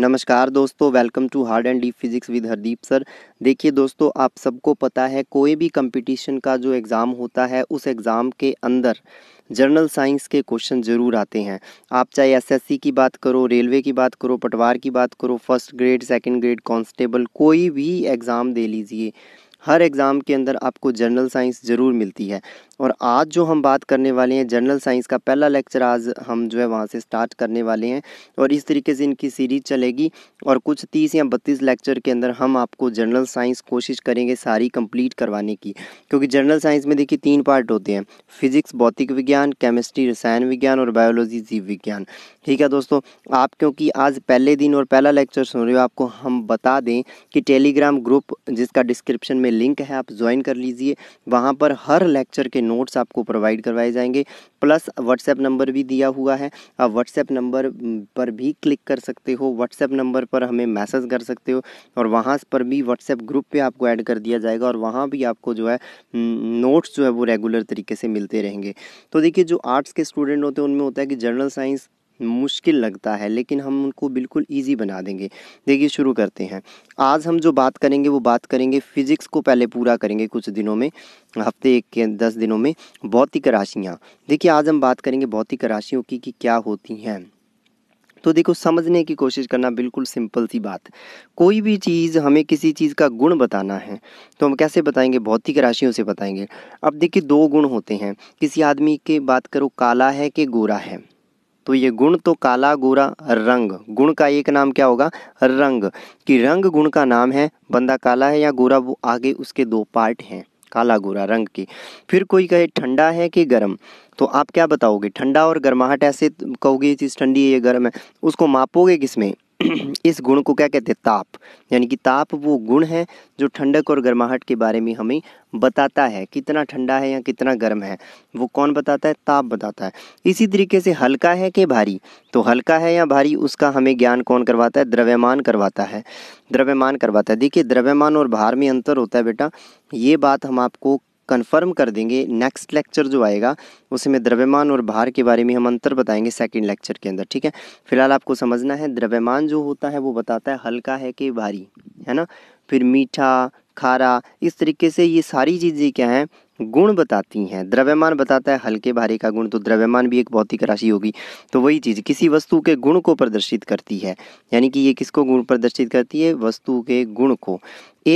नमस्कार दोस्तों welcome to hard and deep physics with Hardeep sir देखिए दोस्तों आप सबको पता है कोई भी कंपटीशन का जो एग्ज़ाम होता है उस एग्ज़ाम के अंदर जर्नल साइंस के क्वेश्चन ज़रूर आते हैं आप चाहे एसएससी की बात करो रेलवे की बात करो पटवार की बात करो first grade second grade constable कोई भी एग्ज़ाम दे लीजिए हर एग्ज़ाम के अंदर आपको जर्नल साइंस ज़रूर मिलती है और आज जो हम बात करने वाले हैं जनरल साइंस का पहला लेक्चर आज हम जो है वहाँ से स्टार्ट करने वाले हैं और इस तरीके से इनकी सीरीज चलेगी और कुछ तीस या बत्तीस लेक्चर के अंदर हम आपको जनरल साइंस कोशिश करेंगे सारी कंप्लीट करवाने की क्योंकि जनरल साइंस में देखिए तीन पार्ट होते हैं फिजिक्स भौतिक विज्ञान केमिस्ट्री रसायन विज्ञान और बायोलॉजी जीव विज्ञान ठीक है दोस्तों आप क्योंकि आज पहले दिन और पहला लेक्चर सुन रहे हो आपको हम बता दें कि टेलीग्राम ग्रुप जिसका डिस्क्रिप्शन में लिंक है आप ज्वाइन कर लीजिए वहाँ पर हर लेक्चर के नोट्स आपको प्रोवाइड करवाए जाएंगे प्लस व्हाट्सएप नंबर भी दिया हुआ है आप व्हाट्सएप नंबर पर भी क्लिक कर सकते हो व्हाट्सएप नंबर पर हमें मैसेज कर सकते हो और वहाँ पर भी व्हाट्सएप ग्रुप पे आपको ऐड कर दिया जाएगा और वहाँ भी आपको जो है नोट्स जो है वो रेगुलर तरीके से मिलते रहेंगे तो देखिए जो आर्ट्स के स्टूडेंट होते हैं उनमें होता है कि जनरल साइंस मुश्किल लगता है लेकिन हम उनको बिल्कुल इजी बना देंगे देखिए शुरू करते हैं आज हम जो बात करेंगे वो बात करेंगे फिजिक्स को पहले पूरा करेंगे कुछ दिनों में हफ्ते एक के दस दिनों में भौतिक राशियाँ देखिए आज हम बात करेंगे भौतिक राशियों की कि क्या होती हैं तो देखो समझने की कोशिश करना बिल्कुल सिंपल सी बात कोई भी चीज़ हमें किसी चीज़ का गुण बताना है तो हम कैसे बताएंगे भौतिक राशियों से बताएंगे अब देखिए दो गुण होते हैं किसी आदमी के बात करो काला है कि गोरा है तो ये गुण तो काला गोरा रंग गुण का एक नाम क्या होगा रंग कि रंग गुण का नाम है बंदा काला है या गोरा वो आगे उसके दो पार्ट हैं काला गोरा रंग की फिर कोई कहे ठंडा है कि गर्म तो आप क्या बताओगे ठंडा और गर्माहट ऐसे कहोगे चीज़ ठंडी है ये गर्म है उसको मापोगे किसमें इस गुण को क्या कहते हैं ताप यानी कि ताप वो गुण है जो ठंडक और गर्माहट के बारे में हमें बताता है कितना ठंडा है या कितना गर्म है वो कौन बताता है ताप बताता है इसी तरीके से हल्का है कि भारी तो हल्का है या भारी उसका हमें ज्ञान कौन करवाता है द्रव्यमान करवाता है द्रव्यमान करवाता है देखिए द्रव्यमान और भार में अंतर होता है बेटा ये बात हम आपको कन्फर्म कर देंगे नेक्स्ट लेक्चर जो आएगा उसमें द्रव्यमान और भार के बारे में हम अंतर बताएंगे सेकंड लेक्चर के अंदर ठीक है फिलहाल आपको समझना है द्रव्यमान जो होता है वो बताता है हल्का है कि भारी है ना फिर मीठा खारा इस तरीके से ये सारी चीज़ें क्या हैं गुण बताती हैं द्रव्यमान बताता है हल्के भारी का गुण तो द्रव्यमान भी एक भौतिक राशि होगी तो वही चीज़ किसी वस्तु के गुण को प्रदर्शित करती है यानी कि ये किसको गुण प्रदर्शित करती है वस्तु के गुण को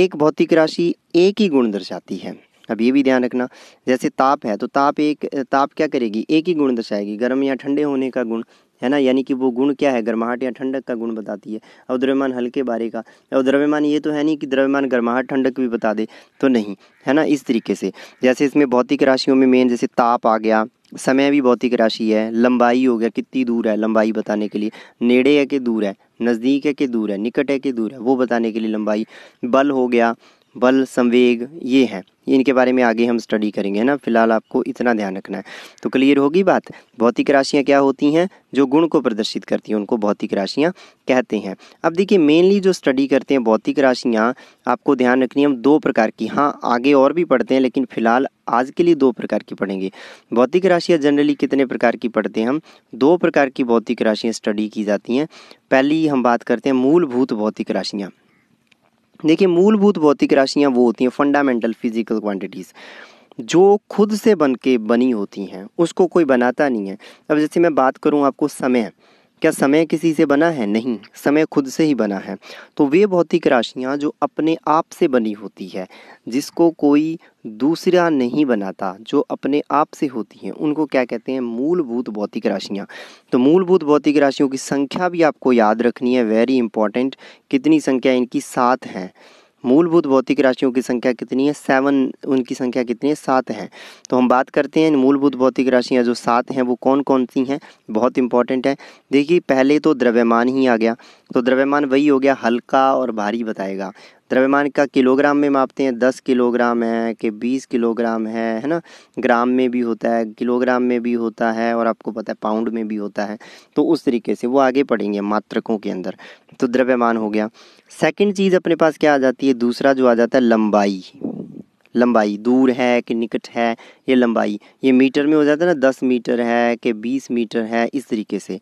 एक भौतिक राशि एक ही गुण दर्शाती है अब ये भी ध्यान रखना जैसे ताप है तो ताप एक ताप क्या करेगी एक ही गुण दर्शाएगी गर्म या ठंडे होने का गुण है ना यानी कि वो गुण क्या है गर्माहट या ठंडक का गुण बताती है और द्रव्यमान हल्के बारे का और द्रव्यमान ये तो है नहीं कि द्रव्यमान गर्माहट ठंडक भी बता दे तो नहीं है ना इस तरीके से जैसे इसमें भौतिक राशियों में मेन जैसे ताप आ गया समय भी भौतिक राशि है लंबाई हो गया कितनी दूर है लंबाई बताने के लिए नेड़े है कि दूर है नज़दीक है कि दूर है निकट है कि दूर है वो बताने के लिए लंबाई बल हो गया बल संवेग ये हैं ये इनके बारे में आगे हम स्टडी करेंगे है ना फिलहाल आपको इतना ध्यान रखना है तो क्लियर होगी बात भौतिक राशियाँ क्या होती हैं जो गुण को प्रदर्शित करती हैं उनको भौतिक राशियाँ कहते हैं अब देखिए मेनली जो स्टडी करते हैं भौतिक राशियाँ आपको ध्यान रखनी हम दो प्रकार की हाँ आगे और भी पढ़ते हैं लेकिन फिलहाल आज के लिए दो प्रकार की पढ़ेंगे भौतिक राशियाँ जनरली कितने प्रकार की पढ़ते हैं हम दो प्रकार की भौतिक राशियाँ स्टडी की जाती हैं पहली हम बात करते हैं मूलभूत भौतिक राशियाँ देखिए मूलभूत भौतिक राशियाँ वो होती हैं फंडामेंटल फिजिकल क्वांटिटीज़ जो खुद से बन के बनी होती हैं उसको कोई बनाता नहीं है अब जैसे मैं बात करूँ आपको समय क्या समय किसी से बना है नहीं समय खुद से ही बना है तो वे भौतिक राशियाँ जो अपने आप से बनी होती है जिसको कोई दूसरा नहीं बनाता जो अपने आप से होती हैं उनको क्या कहते हैं मूलभूत भौतिक राशियाँ तो मूलभूत भौतिक राशियों की संख्या भी आपको याद रखनी है वेरी इंपॉर्टेंट कितनी संख्या इनकी सात हैं मूलभूत भौतिक राशियों की संख्या कितनी है सेवन उनकी संख्या कितनी है सात है तो हम बात करते हैं मूलभूत भौतिक राशियाँ जो सात हैं वो कौन कौन सी हैं बहुत इंपॉर्टेंट है देखिए पहले तो द्रव्यमान ही आ गया तो द्रव्यमान वही हो गया हल्का और भारी बताएगा द्रव्यमान का किलोग्राम में मापते हैं दस किलोग्राम है कि बीस किलोग्राम है है ना ग्राम में भी होता है किलोग्राम में भी होता है और आपको पता है पाउंड में भी होता है तो उस तरीके से वो आगे पढ़ेंगे मात्रकों के अंदर तो द्रव्यमान हो गया सेकेंड चीज़ अपने पास क्या आ जाती है दूसरा जो आ जाता है लंबाई लंबाई दूर है कि निकट है ये लंबाई ये मीटर में हो जाता है ना दस मीटर है कि बीस मीटर है इस तरीके से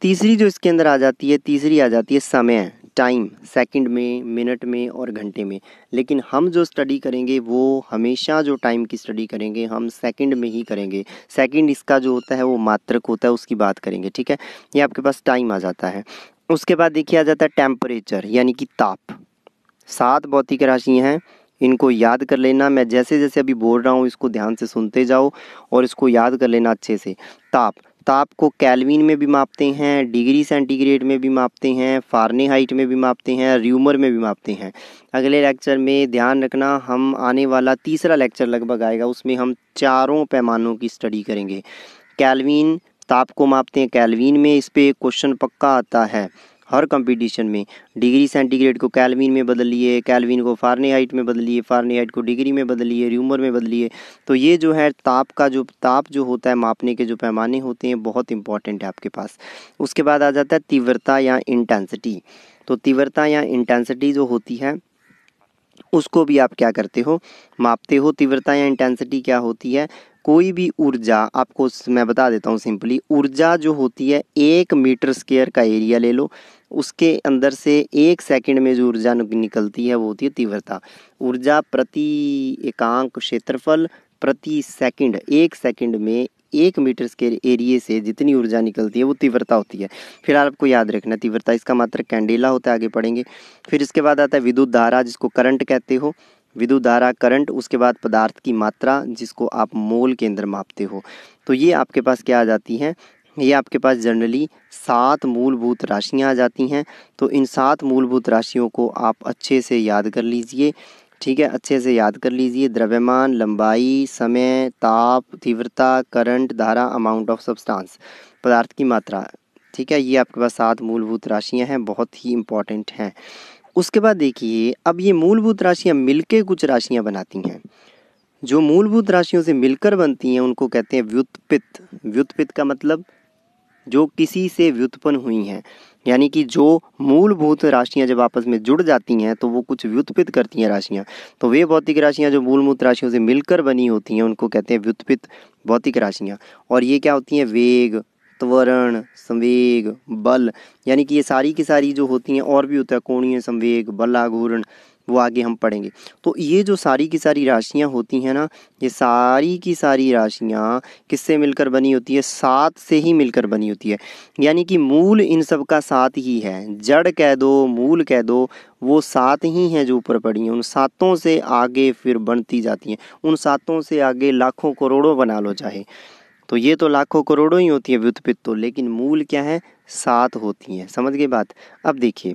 तीसरी जो इसके अंदर आ जाती है तीसरी आ जाती है समय टाइम सेकंड में मिनट में और घंटे में लेकिन हम जो स्टडी करेंगे वो हमेशा जो टाइम की स्टडी करेंगे हम सेकंड में ही करेंगे सेकंड इसका जो होता है वो मात्रक होता है उसकी बात करेंगे ठीक है ये आपके पास टाइम आ जाता है उसके बाद देखिए आ जाता है टेम्परेचर यानी कि ताप सात भौतिक राशियाँ हैं इनको याद कर लेना मैं जैसे जैसे अभी बोल रहा हूँ इसको ध्यान से सुनते जाओ और इसको याद कर लेना अच्छे से ताप ताप को कैलविन में भी मापते हैं डिग्री सेंटीग्रेड में भी मापते हैं फारने हाइट में भी मापते हैं र्यूमर में भी मापते हैं अगले लेक्चर में ध्यान रखना हम आने वाला तीसरा लेक्चर लगभग आएगा उसमें हम चारों पैमानों की स्टडी करेंगे कैलविन ताप को मापते हैं कैलविन में इस पर क्वेश्चन पक्का आता है हर कंपटीशन में डिग्री सेंटीग्रेड को कैलविन में बदलिए कैलविन को फारने में बदलिए फारने को डिग्री में बदलिए र्यूमर में बदलिए तो ये जो है ताप का जो ताप जो होता है मापने के जो पैमाने होते हैं बहुत इंपॉर्टेंट है आपके पास उसके बाद आ जाता है तीव्रता या इंटेंसिटी तो तीव्रता या इंटेंसिटी जो होती है उसको भी आप क्या करते हो मापते हो तीव्रता या इंटेंसिटी क्या होती है कोई भी ऊर्जा आपको मैं बता देता हूँ सिंपली ऊर्जा जो होती है एक मीटर स्क्वेयर का एरिया ले लो उसके अंदर से एक सेकंड में जो ऊर्जा निकलती है वो होती है तीव्रता ऊर्जा प्रति एकांक क्षेत्रफल प्रति सेकंड एक सेकंड में एक मीटर स्केयर एरिए से जितनी ऊर्जा निकलती है वो तीव्रता होती है फिर आपको याद रखना तीव्रता इसका मात्र कैंडेला होता है आगे पढ़ेंगे फिर इसके बाद आता है विद्युत धारा जिसको करंट कहते हो विद्युत धारा करंट उसके बाद पदार्थ की मात्रा जिसको आप मोल के अंदर मापते हो तो ये आपके पास क्या आ जाती हैं ये आपके पास जनरली सात मूलभूत राशियाँ आ जाती हैं तो इन सात मूलभूत राशियों को आप अच्छे से याद कर लीजिए ठीक है अच्छे से याद कर लीजिए द्रव्यमान लंबाई समय ताप तीव्रता करंट धारा अमाउंट ऑफ सब्सटेंस पदार्थ की मात्रा ठीक है ये आपके पास सात मूलभूत राशियाँ हैं बहुत ही इम्पॉर्टेंट हैं उसके बाद देखिए अब ये मूलभूत राशियाँ मिलकर कुछ राशियाँ बनाती हैं जो मूलभूत राशियों से मिलकर बनती हैं उनको कहते हैं व्युत्पित व्युत्पित का मतलब जो किसी से व्युत्पन्न हुई हैं यानी कि जो मूलभूत राशियाँ जब आपस में जुड़ जाती हैं तो वो कुछ व्युत्पित करती हैं राशियाँ तो वे भौतिक राशियाँ जो मूलभूत राशियों से मिलकर बनी होती हैं उनको कहते हैं व्युत्पित भौतिक राशियाँ और ये क्या होती हैं वेग त्वरण संवेग बल यानी कि ये सारी की सारी जो होती हैं और भी होता है कोणीय संवेग बलाघूर्ण वो आगे हम पढ़ेंगे तो ये जो सारी की सारी राशियाँ होती हैं ना ये सारी की सारी राशियाँ किससे मिलकर बनी होती है सात से ही मिलकर बनी होती है यानी कि मूल इन सब का सात ही है जड़ कह दो मूल कह दो वो सात ही हैं जो ऊपर पड़ी हैं उन सातों से आगे फिर बनती जाती हैं उन सातों से आगे लाखों करोड़ों बना लो चाहे तो ये तो लाखों करोड़ों ही होती है व्युत्पित्त तो लेकिन मूल क्या है सात होती हैं समझ गए बात अब देखिए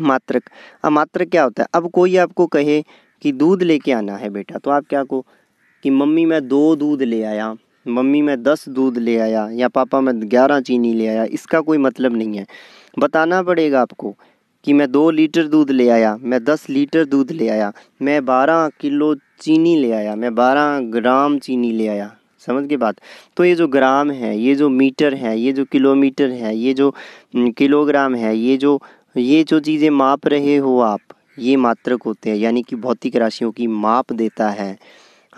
मात्रक अब मात्रक क्या होता है अब कोई आपको कहे कि दूध लेके आना है बेटा तो आप क्या को कि मम्मी मैं दो दूध ले आया मम्मी मैं दस दूध ले आया या पापा मैं ग्यारह चीनी ले आया इसका कोई मतलब नहीं है बताना पड़ेगा आपको कि मैं दो लीटर दूध ले आया मैं दस लीटर दूध ले आया मैं बारह किलो चीनी ले आया मैं बारह ग्राम चीनी ले आया समझ के बात तो ये जो ग्राम है ये जो मीटर है ये जो किलोमीटर है ये जो किलोग्राम है ये जो ये जो चीज़ें माप रहे हो आप ये मात्रक होते हैं यानी कि भौतिक राशियों की माप देता है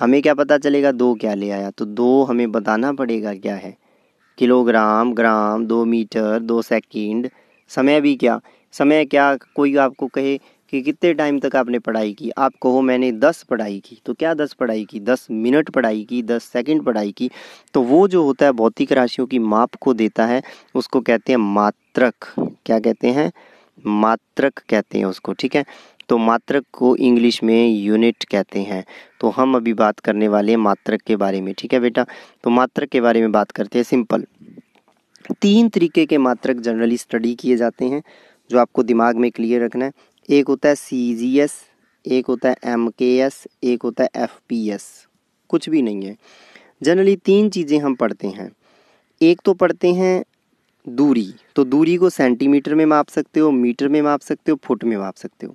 हमें क्या पता चलेगा दो क्या ले आया तो दो हमें बताना पड़ेगा क्या है किलोग्राम ग्राम दो मीटर दो सेकंड समय भी क्या समय क्या कोई आपको कहे कि कितने टाइम तक आपने पढ़ाई की आप कहो मैंने दस पढ़ाई की तो क्या दस पढ़ाई की दस मिनट पढ़ाई की दस सेकंड पढ़ाई की तो वो जो होता है भौतिक राशियों की माप को देता है उसको कहते हैं मात्रक क्या कहते हैं मात्रक कहते हैं उसको ठीक है तो मात्रक को इंग्लिश में यूनिट कहते हैं तो हम अभी बात करने वाले हैं मात्रक के बारे में ठीक है बेटा तो मात्रक के बारे में बात करते हैं सिंपल तीन तरीके के मात्रक जनरली स्टडी किए जाते हैं जो आपको दिमाग में क्लियर रखना है एक होता है सी जी एस एक होता है एम के एस एक होता है एफ पी एस कुछ भी नहीं है जनरली तीन चीज़ें हम पढ़ते हैं एक तो पढ़ते हैं दूरी तो दूरी को सेंटीमीटर में माप सकते हो मीटर में माप सकते हो फुट में माप सकते हो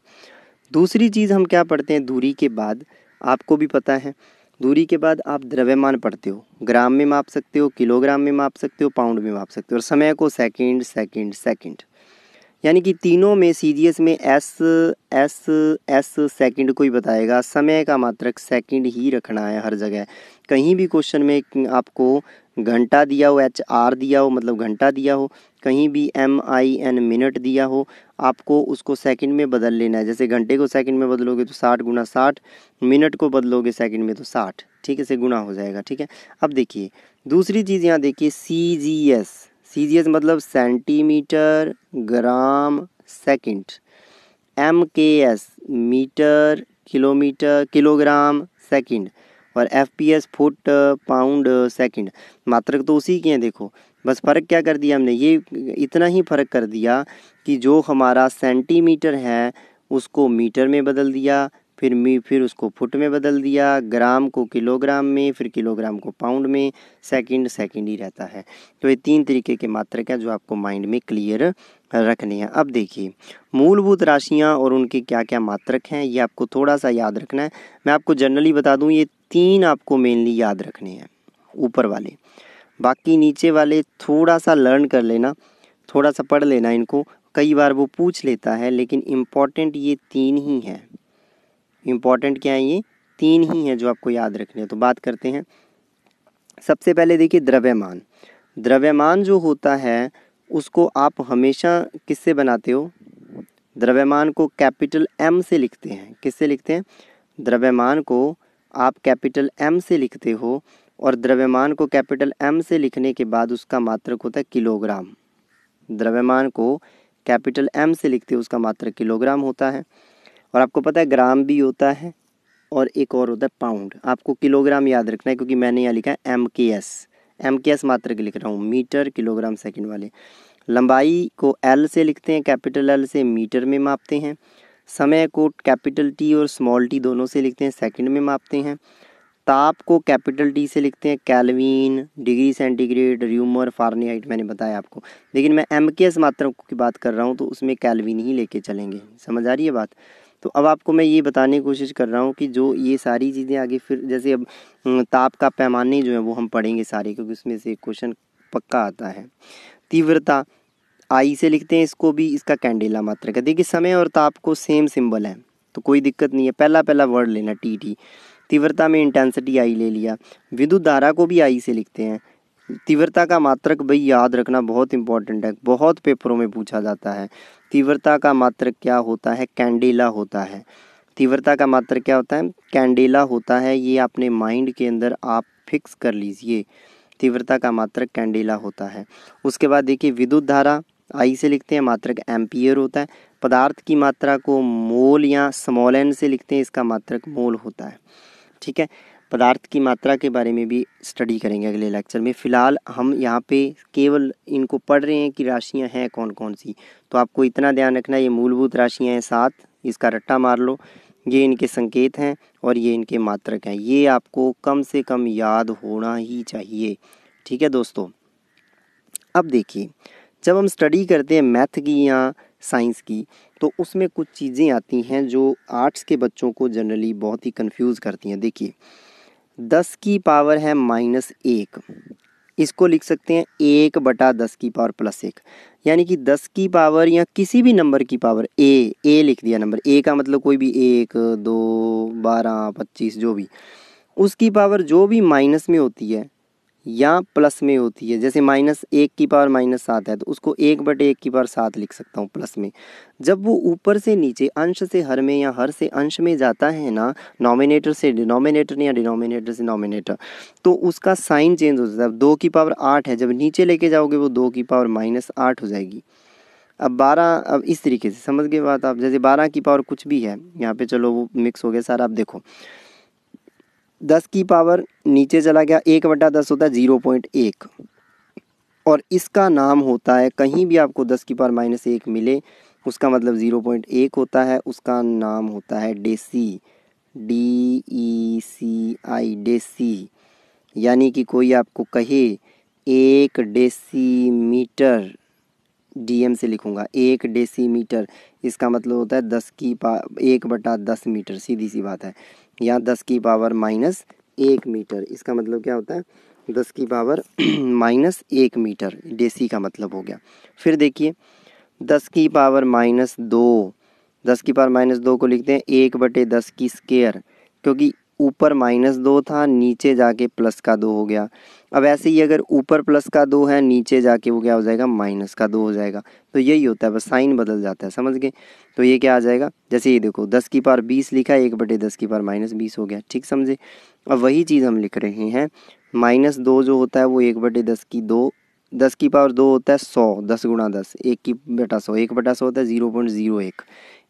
दूसरी चीज़ हम क्या पढ़ते हैं दूरी के बाद आपको भी पता है दूरी के बाद आप द्रव्यमान पढ़ते हो ग्राम में माप सकते हो किलोग्राम में माप सकते हो पाउंड में माप सकते हो और समय को सेकंड सेकंड सेकंड यानी कि तीनों में सीजीएस में एस एस एस सेकंड को ही बताएगा समय का मात्रक सेकंड ही रखना है हर जगह कहीं भी क्वेश्चन में आपको घंटा दिया हो एच आर दिया हो मतलब घंटा दिया हो कहीं भी एम आई एन मिनट दिया हो आपको उसको सेकंड में बदल लेना है जैसे घंटे को सेकंड में बदलोगे तो साठ गुना साठ मिनट को बदलोगे सेकंड में तो साठ ठीक है से गुना हो जाएगा ठीक है अब देखिए दूसरी चीज़ यहाँ देखिए सी जी एस सीजीएस मतलब centimetre gram second M K S metre kilometre kilogram second और F P S foot pound second मात्रक तो उसी के हैं देखो बस फ़र्क क्या कर दिया हमने ये इतना ही फ़र्क कर दिया कि जो हमारा सेंटीमीटर है उसको मीटर में बदल दिया फिर मी फिर उसको फुट में बदल दिया ग्राम को किलोग्राम में फिर किलोग्राम को पाउंड में सेकंड सेकंड ही रहता है तो ये तीन तरीके के मात्रक हैं जो आपको माइंड में क्लियर रखने हैं अब देखिए मूलभूत राशियाँ और उनके क्या क्या मात्रक हैं ये आपको थोड़ा सा याद रखना है मैं आपको जनरली बता दूँ ये तीन आपको मेनली याद रखने हैं ऊपर वाले बाकी नीचे वाले थोड़ा सा लर्न कर लेना थोड़ा सा पढ़ लेना इनको कई बार वो पूछ लेता है लेकिन इम्पॉर्टेंट ये तीन ही हैं इम्पॉर्टेंट क्या है ये तीन ही हैं जो आपको याद रखने हैं तो बात करते हैं सबसे पहले देखिए द्रव्यमान द्रव्यमान जो होता है उसको आप हमेशा किससे बनाते हो द्रव्यमान को कैपिटल एम से लिखते हैं किससे लिखते हैं द्रव्यमान को आप कैपिटल एम से लिखते हो और द्रव्यमान को कैपिटल एम से लिखने के बाद उसका मात्रक होता है किलोग्राम द्रव्यमान को कैपिटल एम से लिखते हो उसका मात्रक किलोग्राम होता है और आपको पता है ग्राम भी होता है और एक और होता है पाउंड आपको किलोग्राम याद रखना है क्योंकि मैंने यहाँ लिखा है M K S M K S मात्र के लिख रहा हूँ मीटर किलोग्राम सेकंड वाले लंबाई को एल से लिखते हैं कैपिटल एल से मीटर में मापते हैं समय को कैपिटल टी और स्मॉल टी दोनों से लिखते हैं सेकंड में मापते हैं ताप को कैपिटल टी से लिखते हैं Kelvin degree centigrade Reaumur Fahrenheit मैंने बताया आपको लेकिन मैं एम के एस मात्रा की बात कर रहा हूँ तो उसमें कैलवीन ही लेके चलेंगे समझ आ रही है बात तो अब आपको मैं ये बताने की कोशिश कर रहा हूँ कि जो ये सारी चीज़ें आगे फिर जैसे अब ताप का पैमाने जो है वो हम पढ़ेंगे सारे क्योंकि उसमें से एक क्वेश्चन पक्का आता है तीव्रता आई से लिखते हैं इसको भी इसका कैंडेला मात्र का देखिए समय और ताप को सेम सिंबल है तो कोई दिक्कत नहीं है पहला पहला वर्ड लेना टी टी तीव्रता में इंटेंसिटी आई ले लिया विद्युत धारा को भी आई से लिखते हैं तीव्रता का मात्रक भाई याद रखना बहुत इंपॉर्टेंट है बहुत पेपरों में पूछा जाता है तीव्रता का मात्रक क्या होता है कैंडेला होता है तीव्रता का मात्र क्या होता है कैंडेला होता है ये अपने माइंड के अंदर आप फिक्स कर लीजिए तीव्रता का मात्रक कैंडेला होता है उसके बाद देखिए विद्युत धारा आई से लिखते हैं मात्रक एम्पियर होता है पदार्थ की मात्रा को मोल या स्मॉल एन से लिखते हैं इसका मात्रक मोल होता है ठीक है पदार्थ की मात्रा के बारे में भी स्टडी करेंगे अगले लेक्चर में फ़िलहाल हम यहाँ पे केवल इनको पढ़ रहे हैं कि राशियाँ हैं कौन कौन सी तो आपको इतना ध्यान रखना ये मूलभूत राशियाँ हैं सात इसका रट्टा मार लो ये इनके संकेत हैं और ये इनके मात्रक हैं ये आपको कम से कम याद होना ही चाहिए ठीक है दोस्तों अब देखिए जब हम स्टडी करते हैं मैथ की या साइंस की तो उसमें कुछ चीज़ें आती हैं जो आर्ट्स के बच्चों को जनरली बहुत ही कंफ्यूज करती हैं देखिए दस की पावर है माइनस एक इसको लिख सकते हैं एक बटा दस की पावर प्लस एक यानी कि दस की पावर या किसी भी नंबर की पावर ए ए लिख दिया नंबर ए का मतलब कोई भी एक दो बारह पच्चीस जो भी उसकी पावर जो भी माइनस में होती है या प्लस में होती है जैसे माइनस एक की पावर माइनस सात है तो उसको एक बटे एक की पावर सात लिख सकता हूँ प्लस में जब वो ऊपर से नीचे अंश से हर में या हर से अंश में जाता है ना नॉमिनेटर से डिनोमिनेटर या डिनोमिनेटर से नॉमिनेटर तो उसका साइन चेंज हो जाता है दो की पावर आठ है जब नीचे लेके जाओगे वो दो की पावर माइनस आठ हो जाएगी अब बारह अब इस तरीके से समझ गए बात आप जैसे बारह की पावर कुछ भी है यहाँ पे चलो वो मिक्स हो गया सारा आप देखो दस की पावर नीचे चला गया एक बटा दस होता है ज़ीरो पॉइंट एक और इसका नाम होता है कहीं भी आपको दस की पावर माइनस एक मिले उसका मतलब ज़ीरो पॉइंट एक होता है उसका नाम होता है deci D E C I deci यानी कि कोई आपको कहे एक मीटर डी से लिखूंगा एक मीटर इसका मतलब होता है दस की पा एक बटा दस मीटर सीधी सी बात है या दस की पावर माइनस एक मीटर इसका मतलब क्या होता है दस की पावर माइनस एक मीटर डेसी का मतलब हो गया फिर देखिए दस की पावर माइनस दो दस की पावर माइनस दो को लिखते हैं एक बटे दस की स्केयर क्योंकि ऊपर माइनस दो था नीचे जाके प्लस का दो हो गया अब ऐसे ही अगर ऊपर प्लस का दो है नीचे जाके वो क्या हो जाएगा माइनस का दो हो जाएगा तो यही होता है बस साइन बदल जाता है समझ गए तो ये क्या आ जाएगा जैसे ये देखो दस की पार बीस लिखा है एक बटे दस की पार माइनस बीस हो गया ठीक समझे अब वही चीज़ हम लिख रहे हैं माइनस दो जो होता है वो एक बटे दस की दो दस की पावर दो होता है सौ दस गुणा दस एक की बटा सौ एक बटा सौ होता है ज़ीरो पॉइंट ज़ीरो एक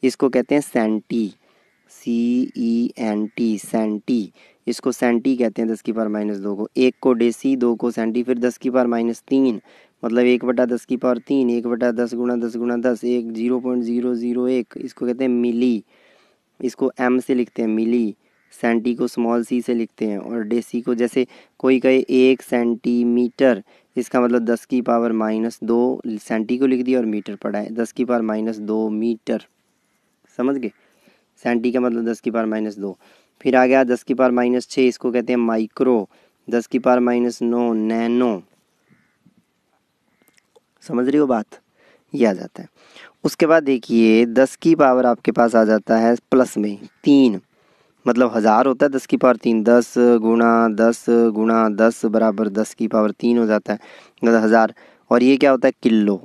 इसको कहते हैं centi C E N T centi इसको सेंटी कहते हैं दस की पार माइनस दो को एक को डेसी दो को सेंटी फिर दस की पार माइनस तीन मतलब एक बटा दस की पावर तीन एक बटा दस गुणा दस गुणा दस एक जीरो पॉइंट जीरो जीरो एक इसको कहते हैं मिली इसको एम से लिखते हैं मिली सेंटी को स्मॉल सी से लिखते हैं और डेसी को जैसे कोई कहे एक सेंटीमीटर इसका मतलब दस की पावर माइनस दो सेंटी को लिख दिया और मीटर पड़ा है दस की पावर माइनस दो मीटर समझ गए सेंटी का मतलब दस की पार माइनस दो फिर आ गया दस की पार माइनस छः इसको कहते हैं माइक्रो दस की पार माइनस नौ नैनो समझ रही हो बात ये आ जाता है उसके बाद देखिए दस की पावर आपके पास आ जाता है प्लस में तीन मतलब हज़ार होता है दस की पावर तीन दस गुणा दस गुणा दस बराबर दस की पावर तीन हो जाता है मतलब हज़ार और ये क्या होता है किलो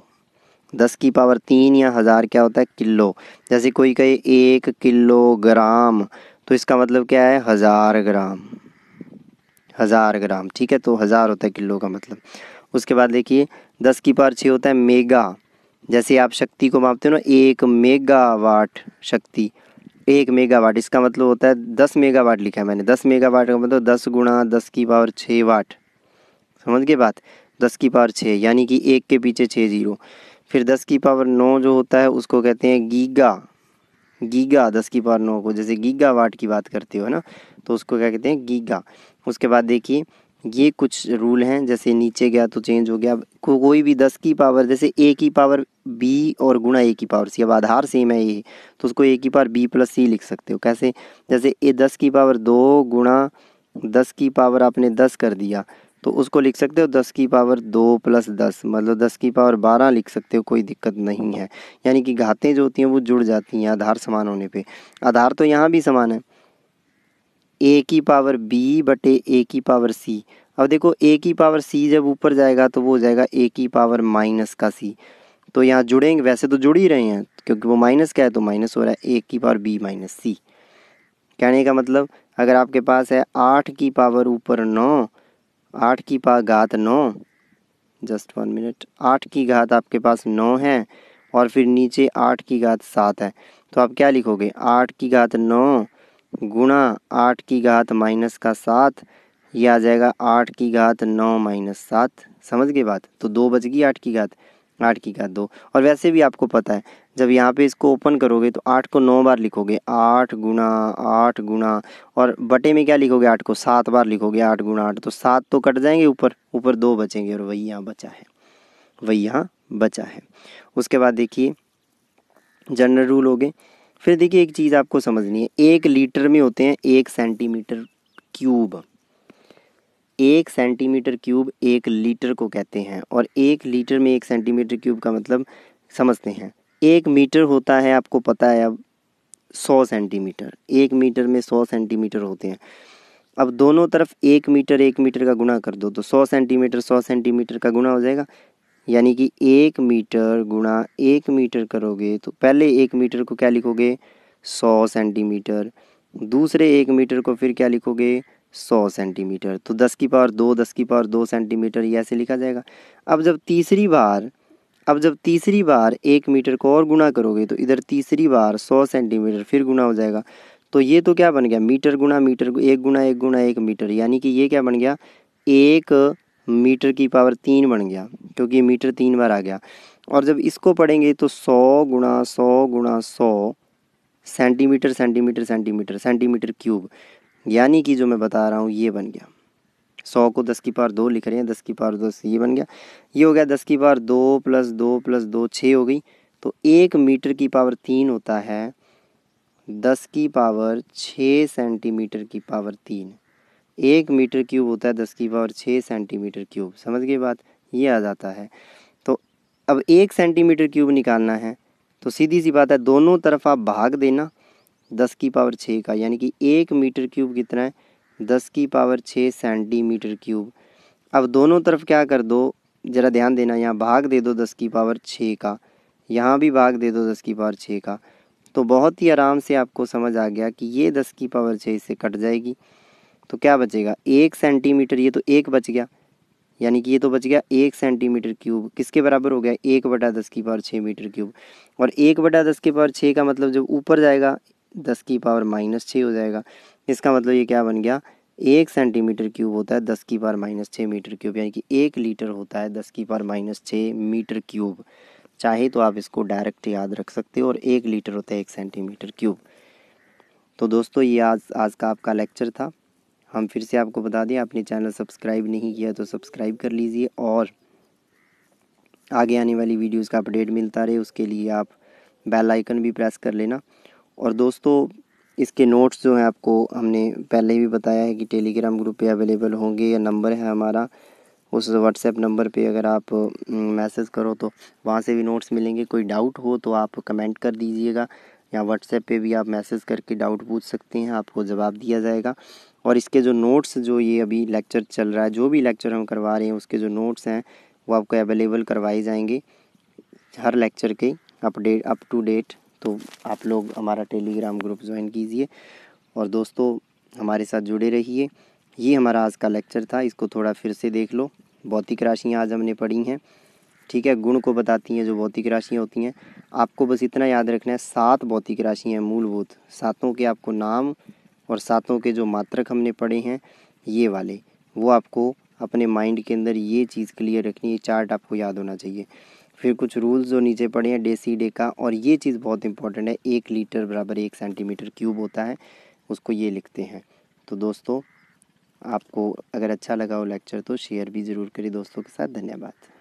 दस की पावर तीन या हज़ार क्या होता है किलो जैसे कोई कहे एक किलोग्राम तो इसका मतलब क्या है हज़ार ग्राम हज़ार ग्राम ठीक है तो हज़ार होता है किलो का मतलब उसके बाद देखिए दस की पावर छः होता है मेगा जैसे आप शक्ति को मापते हो ना एक मेगावाट शक्ति एक मेगावाट इसका मतलब होता है दस मेगावाट लिखा है मैंने दस मेगावाट का मतलब दस गुणा दस की पावर छः वाट समझ गए बात दस की पावर छः यानी कि एक के पीछे छः जीरो फिर दस की पावर नौ जो होता है उसको कहते हैं गीगा गीगा दस की पावर नौ को जैसे गीगा वाट की बात करते हो है ना तो उसको क्या कहते हैं गीगा उसके बाद देखिए ये कुछ रूल हैं जैसे नीचे गया तो चेंज हो गया को, कोई भी दस की पावर जैसे ए की पावर बी और गुणा ए की पावर सी अब आधार सेम है ये तो उसको ए की पावर बी प्लस सी लिख सकते हो कैसे जैसे ए दस की पावर दो गुणा दस की पावर आपने दस कर दिया तो उसको लिख सकते हो दस की पावर दो प्लस दस मतलब दस की पावर बारह लिख सकते हो कोई दिक्कत नहीं है यानी कि घातें जो होती हैं वो जुड़ जाती हैं आधार समान होने पे आधार तो यहाँ भी समान है ए की पावर बी बटे ए की पावर सी अब देखो ए की पावर सी जब ऊपर जाएगा तो वो हो जाएगा ए की पावर माइनस का सी तो यहाँ जुड़ेंगे वैसे तो जुड़ ही रहे हैं क्योंकि वो माइनस का है तो माइनस हो रहा है ए की पावर बी माइनस सी कहने का मतलब अगर आपके पास है आठ की पावर ऊपर नौ आठ की पा घात नौ जस्ट वन मिनट आठ की घात आपके पास नौ है और फिर नीचे आठ की घात सात है तो आप क्या लिखोगे आठ की घात नौ गुणा आठ की घात माइनस का सात ये आ जाएगा आठ की घात नौ माइनस सात समझ गए बात तो दो बज गई आठ की घात आठ की घात दो और वैसे भी आपको पता है जब यहाँ पे इसको ओपन करोगे तो आठ को नौ बार लिखोगे आठ गुना आठ गुना और बटे में क्या लिखोगे आठ को सात बार लिखोगे आठ गुना आठ तो सात तो कट जाएंगे ऊपर ऊपर दो बचेंगे और वही यहाँ बचा है वही यहाँ बचा है उसके बाद देखिए जनरल रूल हो गए फिर देखिए एक चीज़ आपको समझनी है एक लीटर में होते हैं एक सेंटीमीटर क्यूब एक सेंटीमीटर क्यूब एक लीटर को कहते हैं और एक लीटर में एक सेंटीमीटर क्यूब का मतलब समझते हैं एक मीटर होता है आपको पता है अब सौ सेंटीमीटर एक मीटर में सौ सेंटीमीटर होते हैं अब दोनों तरफ एक मीटर एक मीटर का गुणा कर दो तो सौ सेंटीमीटर सौ सेंटीमीटर का गुणा हो जाएगा यानी कि एक मीटर गुणा एक मीटर करोगे तो पहले एक मीटर को क्या लिखोगे सौ सेंटीमीटर दूसरे एक मीटर को फिर क्या लिखोगे सौ सेंटीमीटर तो दस की पावर दो दस की पावर दो सेंटीमीटर ये ऐसे लिखा जाएगा अब जब तीसरी बार अब जब तीसरी बार एक मीटर को और गुणा करोगे तो इधर तीसरी बार सौ सेंटीमीटर फिर गुणा हो जाएगा तो ये तो क्या बन गया मीटर गुणा मीटर एक गुणा एक गुणा एक मीटर यानी कि ये क्या बन गया एक मीटर की पावर तीन बन गया क्योंकि मीटर तीन बार आ गया और जब इसको पढ़ेंगे तो सौ गुणा सौ गुणा सौ centimetre centimetre centimetre centimetre cube यानी कि जो मैं बता रहा हूँ ये बन गया सौ को दस की पार दो लिख रहे हैं दस की पार दो ये बन गया ये हो गया दस की पार दो प्लस दो प्लस दो छः हो गई तो एक मीटर की पावर तीन होता है दस की पावर छः सेंटीमीटर की पावर तीन एक मीटर क्यूब होता है दस की पावर छः सेंटीमीटर क्यूब समझ गए बात ये आ जाता है तो अब एक सेंटीमीटर क्यूब निकालना है तो सीधी सी बात है दोनों तरफ आप भाग देना दस की पावर छः का यानी कि एक मीटर क्यूब कितना है दस की पावर छः सेंटीमीटर क्यूब अब दोनों तरफ क्या कर दो ज़रा ध्यान देना यहाँ भाग दे दो दस की पावर छः का यहाँ भी भाग दे दो दस की पावर छः का तो बहुत ही आराम से आपको समझ आ गया कि ये दस की पावर छः इससे कट जाएगी तो क्या बचेगा एक सेंटीमीटर ये तो एक बच गया यानी कि ये तो बच गया एक सेंटीमीटर क्यूब किसके बराबर हो गया एक बटा दस की पावर छः मीटर क्यूब और एक बटा दस की पावर छः का मतलब जब ऊपर जाएगा दस की पावर माइनस छः हो जाएगा इसका मतलब ये क्या बन गया एक सेंटीमीटर क्यूब होता है दस की पावर माइनस छः मीटर क्यूब यानी कि एक लीटर होता है दस की पावर माइनस छः मीटर क्यूब चाहे तो आप इसको डायरेक्ट याद रख सकते हो और एक लीटर होता है एक सेंटीमीटर क्यूब तो दोस्तों ये आज आज का आपका लेक्चर था हम फिर से आपको बता दें आपने चैनल सब्सक्राइब नहीं किया तो सब्सक्राइब कर लीजिए और आगे आने वाली वीडियोज़ का अपडेट मिलता रहे उसके लिए आप बेल आइकन भी प्रेस कर लेना और दोस्तों इसके नोट्स जो हैं आपको हमने पहले भी बताया है कि टेलीग्राम ग्रुप पे अवेलेबल होंगे या नंबर है हमारा उस व्हाट्सएप नंबर पे अगर आप मैसेज हम्म, करो तो वहाँ से भी नोट्स मिलेंगे कोई डाउट हो तो आप कमेंट कर दीजिएगा या व्हाट्सएप पे भी आप मैसेज करके डाउट पूछ सकते हैं आपको जवाब दिया जाएगा और इसके जो नोट्स जो ये अभी लेक्चर चल रहा है जो भी लेक्चर हम करवा रहे हैं उसके जो नोट्स हैं वो आपको अवेलेबल करवाए जाएंगे हर लेक्चर के अपडेट अप टू डेट तो आप लोग हमारा टेलीग्राम ग्रुप ज्वाइन कीजिए और दोस्तों हमारे साथ जुड़े रहिए ये हमारा आज का लेक्चर था इसको थोड़ा फिर से देख लो भौतिक राशियाँ आज हमने पढ़ी हैं ठीक है गुण को बताती हैं जो भौतिक राशियाँ होती हैं आपको बस इतना याद रखना है सात भौतिक राशियाँ मूलभूत सातों के आपको नाम और सातों के जो मात्रक हमने पढ़े हैं ये वाले वो आपको अपने माइंड के अंदर ये चीज़ क्लियर रखनी है चार्ट आपको याद होना चाहिए फिर कुछ रूल्स जो नीचे पड़े हैं डे सी डे का और ये चीज़ बहुत इंपॉर्टेंट है एक लीटर बराबर एक सेंटीमीटर क्यूब होता है उसको ये लिखते हैं तो दोस्तों आपको अगर अच्छा लगा हो लेक्चर तो शेयर भी ज़रूर करें दोस्तों के साथ धन्यवाद